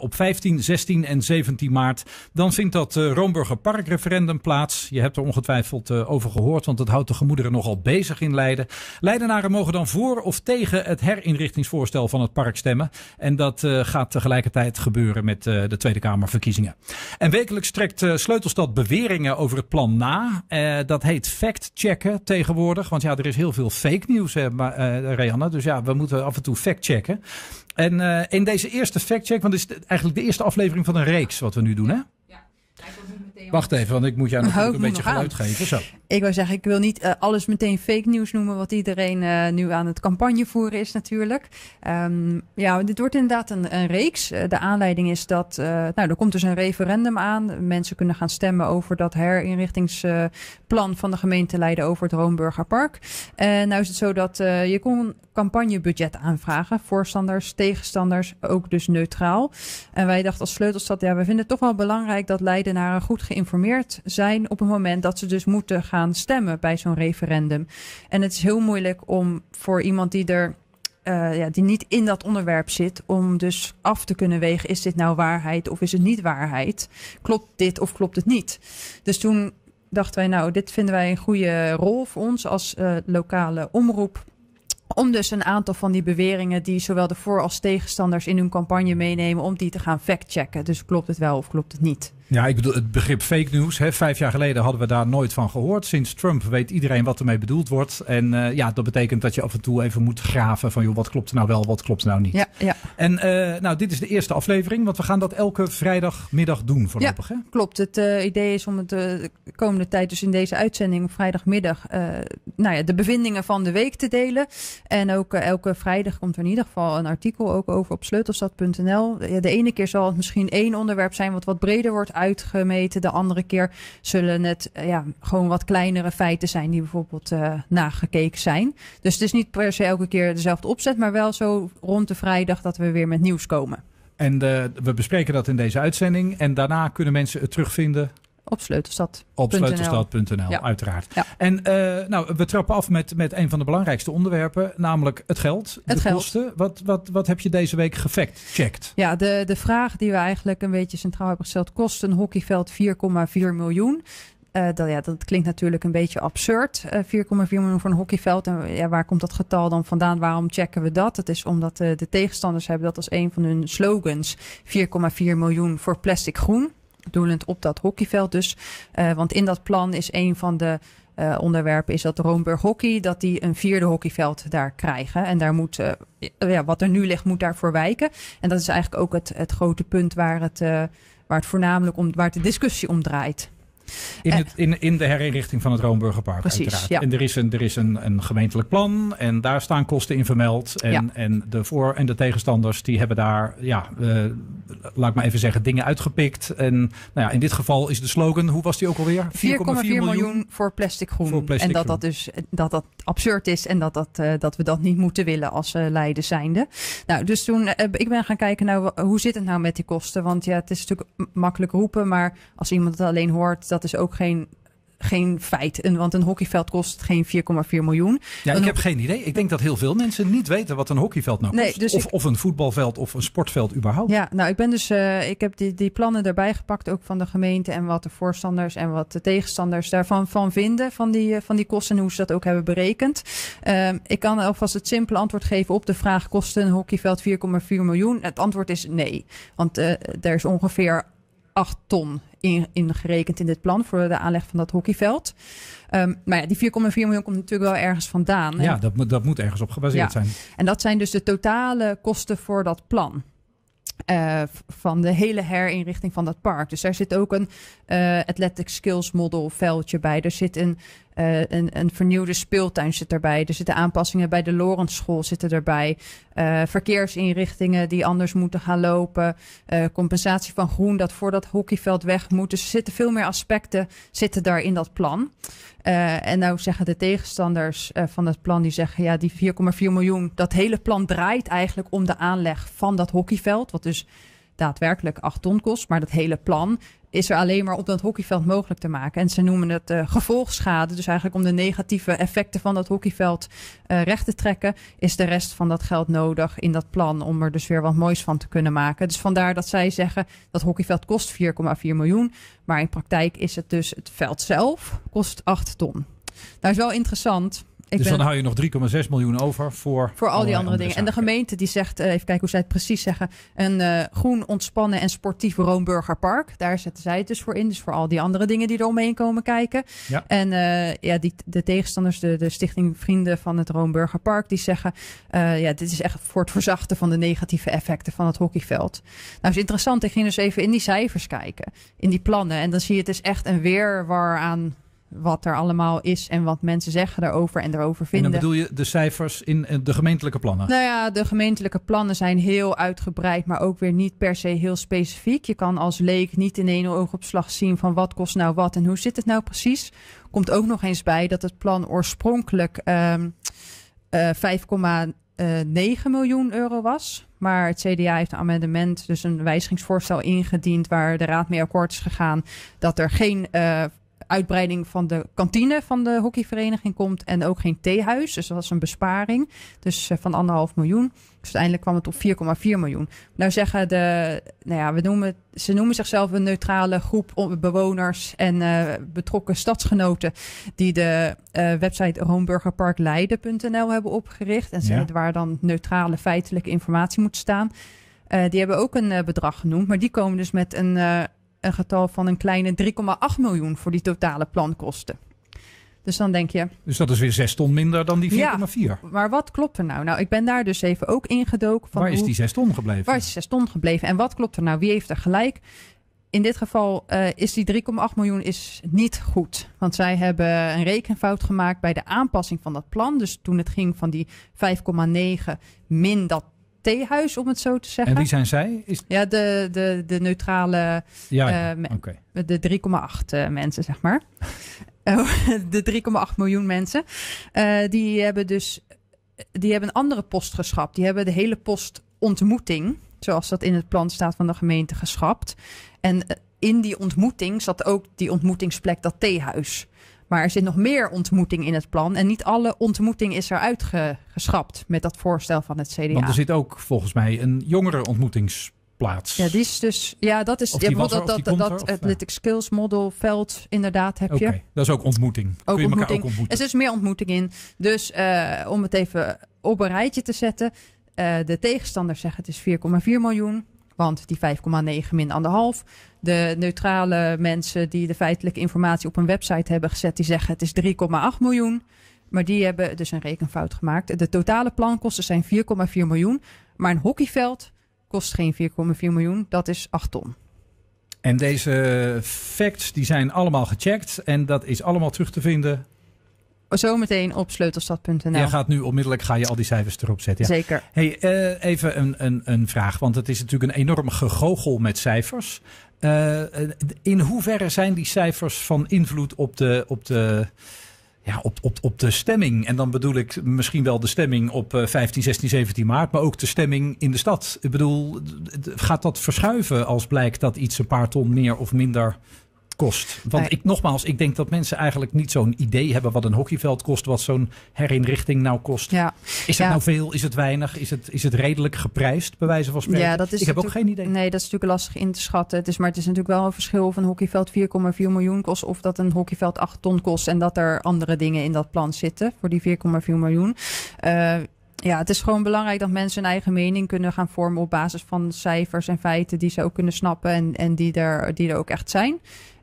op 15, 16 en 17 maart. Dan vindt dat uh, Park referendum plaats. Je hebt er ongetwijfeld eh, over gehoord, want het houdt de gemoederen nogal bezig in Leiden. Leidenaren mogen dan voor of tegen het herinrichtingsvoorstel van het park stemmen. En dat eh, gaat tegelijkertijd gebeuren met de Tweede Kamerverkiezingen. En wekelijks trekt Sleutelstad beweringen over het plan na. dat heet fact-checken tegenwoordig. Want ja, er is heel veel fake nieuws, hè, Dus ja, we moeten af en toe fact-checken. En eh, in deze eerste factcheck, want dit is eigenlijk de eerste aflevering van een reeks wat we nu doen, hè? Wacht even, want ik moet jou nog een beetje geluid aan. geven. Zo. Ik wil zeggen, ik wil niet eh, alles meteen fake nieuws noemen, wat iedereen eh, nu aan het campagne voeren is natuurlijk. Ehm, ja, dit wordt inderdaad een, reeks. Eh, de aanleiding is dat, nou, er komt dus een referendum aan. Mensen kunnen gaan stemmen over dat herinrichtingsplan van de gemeente Leiden over het Roomburgerpark. En nou is het zo dat je kon campagnebudget aanvragen. Voorstanders, tegenstanders, ook dus neutraal. En wij dachten als sleutelstad, ja, we vinden het toch wel belangrijk dat Leiden naar een goed geïnformeerd zijn op het moment dat ze dus moeten gaan stemmen bij zo'n referendum. En het is heel moeilijk om voor iemand die er eh, ja, die niet in dat onderwerp zit, om dus af te kunnen wegen: is dit nou waarheid of is het niet waarheid? Klopt dit of klopt het niet? Dus toen dachten wij, nou, dit vinden wij een goede rol voor ons als eh, lokale omroep. Om dus een aantal van die beweringen die zowel de voor- als tegenstanders in hun campagne meenemen, om die te gaan factchecken. Dus klopt het wel of klopt het niet? Ja, ik bedoel, het begrip fake news. Hè, vijf jaar geleden hadden we daar nooit van gehoord. Sinds Trump weet iedereen wat ermee bedoeld wordt. En eh, ja, dat betekent dat je af en toe even moet graven van joh, wat klopt nou wel, wat klopt nou niet. Ja, ja. En eh, nou, dit is de eerste aflevering, want we gaan dat elke vrijdagmiddag doen voorlopig. hè? klopt. Het eh, idee is om het de komende tijd, dus in deze uitzending op vrijdagmiddag, nou ja, de bevindingen van de week te delen. En ook elke vrijdag komt er in ieder geval een artikel ook over op sleutelstad.nl. de ene keer zal het misschien één onderwerp zijn wat wat breder wordt uitgemeten. De andere keer zullen het eh, ja, gewoon wat kleinere feiten zijn die bijvoorbeeld eh, nagekeken zijn. Dus het is niet per se elke keer dezelfde opzet, maar wel zo rond de vrijdag dat we weer met nieuws komen. En eh, we bespreken dat in deze uitzending. En daarna kunnen mensen het terugvinden op sleutelstad.nl. Op sleutelstad.nl, uiteraard. En eh, nou, we trappen af met, met een van de belangrijkste onderwerpen, namelijk het geld, het de geld. kosten. Wat, wat, wat heb je deze week gefact checked? Ja, de, de vraag die we eigenlijk een beetje centraal hebben gesteld, kost een hockeyveld 4,4 miljoen? Eh, dat, ja, dat klinkt natuurlijk een beetje absurd. 4,4 eh, miljoen voor een hockeyveld. En ja, waar komt dat getal dan vandaan? Waarom checken we dat? Het is omdat de tegenstanders hebben dat als een van hun slogans. 4,4 miljoen voor plastic groen doelend op dat hockeyveld dus. Eh, want in dat plan is een van de eh, onderwerpen is dat Roomburg Hockey, dat die een vierde hockeyveld daar krijgen. En daar moet, eh, ja, wat er nu ligt, moet daarvoor wijken. En dat is eigenlijk ook het, het grote punt waar het, waar het voornamelijk om, waar de discussie om draait. In, eh. in, in de herinrichting van het Roomburgerpark Precies, uiteraard. En er is, een, er is een, een gemeentelijk plan en daar staan kosten in vermeld. En, en de voor- en de tegenstanders die hebben daar, ja, eh, laat ik maar even zeggen, dingen uitgepikt. En nou ja, in dit geval is de slogan, hoe was die ook alweer? 4,4 miljoen, miljoen, voor plastic groen. en dat dat dus dat dat absurd is en dat, dat, eh, dat we dat niet moeten willen als uh, Leiden zijnde. Nou, dus toen ik ben gaan kijken, nou, hoe zit het nou met die kosten? Want ja, het is natuurlijk makkelijk roepen, maar als iemand het alleen hoort, is ook geen geen feit. En, want een hockeyveld kost geen 4,4 miljoen. Ja, ik heb geen idee. Ik denk dat heel veel mensen niet weten wat een hockeyveld nou kost. Dus of, of, een voetbalveld of een sportveld überhaupt. Ja, nou ik ben dus, eh, ik heb die, die plannen erbij gepakt, ook van de gemeente en wat de voorstanders en wat de tegenstanders daarvan van vinden, van die, eh, van die kosten en hoe ze dat ook hebben berekend. Ehm, ik kan alvast het simpele antwoord geven op de vraag: kost een hockeyveld 4,4 miljoen? Het antwoord is nee. Want eh, er is ongeveer 8 ton ingerekend in, in dit plan voor de aanleg van dat hockeyveld. Ehm, maar ja, die 4,4 miljoen komt natuurlijk wel ergens vandaan. Ja, dat, moet, dat moet ergens op gebaseerd ja. zijn. En dat zijn dus de totale kosten voor dat plan. Eh, van de hele herinrichting van dat park. Dus daar zit ook een uh, athletic skills model veldje bij. Er zit een eh, een, een, vernieuwde speeltuin zit erbij. Er zitten aanpassingen bij de Lorentschool zitten erbij. Eh, verkeersinrichtingen die anders moeten gaan lopen. Eh, compensatie van groen dat voor dat hockeyveld weg moet. Dus er zitten veel meer aspecten zitten daar in dat plan. en nou zeggen de tegenstanders van dat plan, die zeggen ja, die 4,4 miljoen, dat hele plan draait eigenlijk om de aanleg van dat hockeyveld. Wat dus daadwerkelijk 8 ton kost. Maar dat hele plan is er alleen maar op dat hockeyveld mogelijk te maken. En ze noemen het eh, gevolgschade. Dus eigenlijk om de negatieve effecten van dat hockeyveld eh, recht te trekken, is de rest van dat geld nodig in dat plan om er dus weer wat moois van te kunnen maken. Dus vandaar dat zij zeggen dat hockeyveld kost 4,4 miljoen. Maar in praktijk is het dus het veld zelf kost 8 ton. Nou is wel interessant dus dan hou je nog 3,6 miljoen over voor. Voor al die andere, dingen. En de gemeente die zegt, eh, even kijken hoe zij het precies zeggen. Een eh, groen, ontspannen en sportief Roomburgerpark. Daar zetten zij het dus voor in. Dus voor al die andere dingen die er omheen komen kijken. Ja. En eh, ja, die, de tegenstanders, de, de Stichting Vrienden van het Park, die zeggen. ja, dit is echt voor het verzachten van de negatieve effecten van het hockeyveld. Nou, is interessant. Ik ging dus even in die cijfers kijken. In die plannen. En dan zie je het is echt een weerwar aan wat er allemaal is en wat mensen zeggen daarover en erover vinden. En dan bedoel je de cijfers in eh, de gemeentelijke plannen? Nou ja, de gemeentelijke plannen zijn heel uitgebreid, maar ook weer niet per se heel specifiek. Je kan als leek niet in één oogopslag zien van wat kost nou wat en hoe zit het nou precies. Komt ook nog eens bij dat het plan oorspronkelijk um, uh, 5,9 miljoen euro was. Maar het CDA heeft een amendement, dus een wijzigingsvoorstel ingediend waar de Raad mee akkoord is gegaan dat er geen... Eh, uitbreiding van de kantine van de hockeyvereniging komt. En ook geen theehuis. Dus dat was een besparing. Dus eh, van anderhalf miljoen. Dus uiteindelijk kwam het op 4,4 miljoen. Nou zeggen de, nou ja, we noemen, ze noemen zichzelf een neutrale groep bewoners en eh, betrokken stadsgenoten die de eh, website roomburgerparkleiden.nl hebben opgericht. En ze, ja. waar dan neutrale feitelijke informatie moet staan. die hebben ook een bedrag genoemd, maar die komen dus met een een getal van een kleine 3,8 miljoen voor die totale plankosten. Dus dan denk je. Dus dat is weer 6 ton minder dan die 4,4. maar wat klopt er nou? Nou, ik ben daar dus even ook ingedoken. Van waar is die 6 ton gebleven? Waar is 6 ton gebleven? En wat klopt er nou? Wie heeft er gelijk? In dit geval eh, is die 3,8 miljoen is niet goed. Want zij hebben een rekenfout gemaakt bij de aanpassing van dat plan. Dus toen het ging van die 5,9 min dat theehuis, om het zo te zeggen. En wie zijn zij? Is... Ja, de, de, de neutrale, ja, eh, oké, de 3,8 eh, mensen, zeg maar. Oh, de 3,8 miljoen mensen. Eh, die hebben dus die hebben een andere post geschrapt. Die hebben de hele post ontmoeting, zoals dat in het plan staat van de gemeente, geschrapt. En in die ontmoeting zat ook die ontmoetingsplek, dat theehuis. Maar er zit nog meer ontmoeting in het plan. En niet alle ontmoeting is er uitgeschrapt met dat voorstel van het CDA. Want er zit ook volgens mij een jongere ontmoetingsplaats. Ja, die is dus. Ja, dat is. Ja, dat, er, dat, dat, athletic eh? skills model veld, inderdaad, heb okay. je. Dat is ook ontmoeting. Ook je ontmoeting. Ook ontmoeten. Er is meer ontmoeting in. Dus eh, om het even op een rijtje te zetten. Eh, de tegenstanders zeggen het is 4,4 miljoen. Want die 5,9 min anderhalf. De neutrale mensen die de feitelijke informatie op een website hebben gezet, die zeggen het is 3,8 miljoen. Maar die hebben dus een rekenfout gemaakt. De totale plankosten zijn 4,4 miljoen. Maar een hockeyveld kost geen 4,4 miljoen. Dat is 8 ton. En deze facts die zijn allemaal gecheckt. En dat is allemaal terug te vinden zometeen op sleutelstad.nl. Jij gaat nu onmiddellijk ga je al die cijfers erop zetten. Ja. Zeker. Hey, eh, even een, een, een vraag, want het is natuurlijk een enorm gegogel met cijfers. Eh, in hoeverre zijn die cijfers van invloed op de, op de, ja, op, op, op de stemming? En dan bedoel ik misschien wel de stemming op 15, 16, 17 maart, maar ook de stemming in de stad. Ik bedoel, gaat dat verschuiven als blijkt dat iets een paar ton meer of minder kost. Want ik, nogmaals, ik denk dat mensen eigenlijk niet zo'n idee hebben wat een hockeyveld kost, wat zo'n herinrichting nou kost. Ja. Is dat nou veel? Is het weinig? Is het, is het redelijk geprijsd, bij wijze van Ja, dat is ik heb ook geen idee. Nee, dat is natuurlijk lastig in te schatten. Het is, maar het is natuurlijk wel een verschil of een hockeyveld 4,4 miljoen kost of dat een hockeyveld 8 ton kost en dat er andere dingen in dat plan zitten voor die 4,4 miljoen. Eh, ja, het is gewoon belangrijk dat mensen hun eigen mening kunnen gaan vormen op basis van cijfers en feiten die ze ook kunnen snappen en, en die, er, die er ook echt zijn.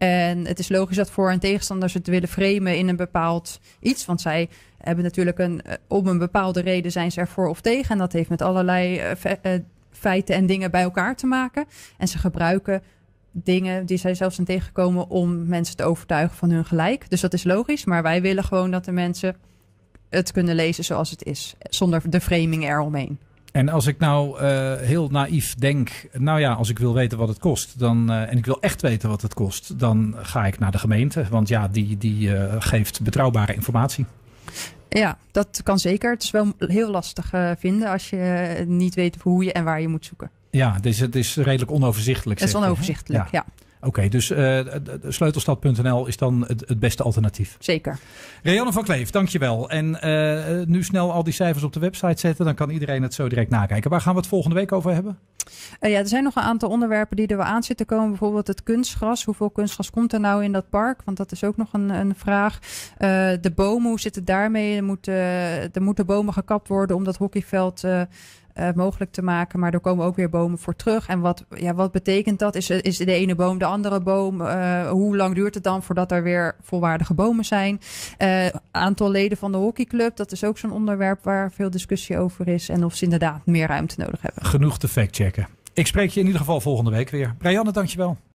En het is logisch dat voor- en tegenstanders het willen framen in een bepaald iets. Want zij hebben natuurlijk een, eh, om een bepaalde reden zijn ze ervoor of tegen. En dat heeft met allerlei eh, eh, feiten en dingen bij elkaar te maken. En ze gebruiken dingen die zij zelfs zijn tegengekomen om mensen te overtuigen van hun gelijk. Dus dat is logisch. Maar wij willen gewoon dat de mensen het kunnen lezen zoals het is. Zonder de framing eromheen. En als ik nou eh, heel naïef denk, nou ja, als ik wil weten wat het kost, dan, eh, en ik wil echt weten wat het kost, dan ga ik naar de gemeente. Want ja, die, die eh, geeft betrouwbare informatie. Ja, dat kan zeker. Het is wel heel lastig vinden als je niet weet hoe je en waar je moet zoeken. Ja, dus het is redelijk onoverzichtelijk. Het is onoverzichtelijk, ja. Oké, dus eh, sleutelstad.nl is dan het, beste alternatief. Zeker. Rianne van Kleef, dankjewel. En eh, nu snel al die cijfers op de website zetten, dan kan iedereen het zo direct nakijken. Waar gaan we het volgende week over hebben? Eh, ja, er zijn nog een aantal onderwerpen die er wel aan zitten komen. Bijvoorbeeld het kunstgras. Hoeveel kunstgras komt er nou in dat park? Want dat is ook nog een, een vraag. de bomen, hoe zit het daarmee? Er, er moeten bomen gekapt worden om dat hockeyveld eh, mogelijk te maken. Maar er komen ook weer bomen voor terug. En wat, ja, wat betekent dat? Is, is de ene boom de andere boom? Eh, hoe lang duurt het dan voordat er weer volwaardige bomen zijn? Uh, aantal leden van de hockeyclub, dat is ook zo'n onderwerp waar veel discussie over is. En of ze inderdaad meer ruimte nodig hebben. Genoeg te factchecken. Ik spreek je in ieder geval volgende week weer. Brianne, dankjewel.